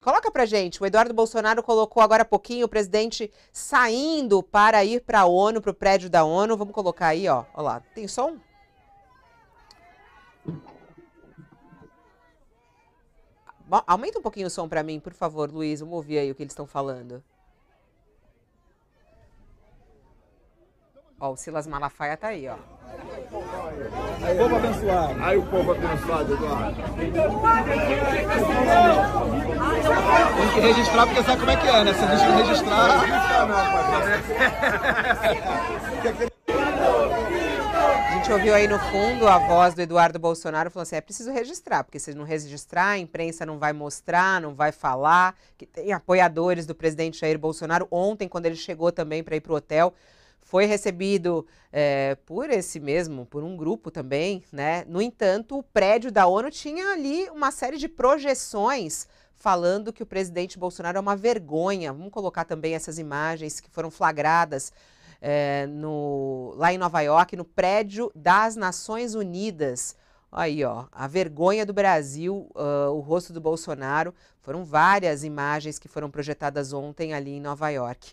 Coloca pra gente. O Eduardo Bolsonaro colocou agora há pouquinho o presidente saindo para ir para a ONU, para o prédio da ONU. Vamos colocar aí, ó. Olha lá. Tem som? aumenta um pouquinho o som para mim, por favor, Luiz. Vamos ouvir aí o que eles estão falando. Ó, o Silas Malafaia tá aí, ó. Aí, o povo abençoado. Aí o povo abençoado, Eduardo que registrar porque sabe como é que é, né? Se a gente não registrar. A gente ouviu aí no fundo a voz do Eduardo Bolsonaro falando assim: é preciso registrar, porque se não registrar, a imprensa não vai mostrar, não vai falar. Que tem apoiadores do presidente Jair Bolsonaro. Ontem, quando ele chegou também para ir para o hotel, foi recebido é, por esse mesmo, por um grupo também, né? No entanto, o prédio da ONU tinha ali uma série de projeções falando que o presidente Bolsonaro é uma vergonha. Vamos colocar também essas imagens que foram flagradas é, no, lá em Nova York, no prédio das Nações Unidas. Aí, ó, a vergonha do Brasil, uh, o rosto do Bolsonaro. Foram várias imagens que foram projetadas ontem ali em Nova York.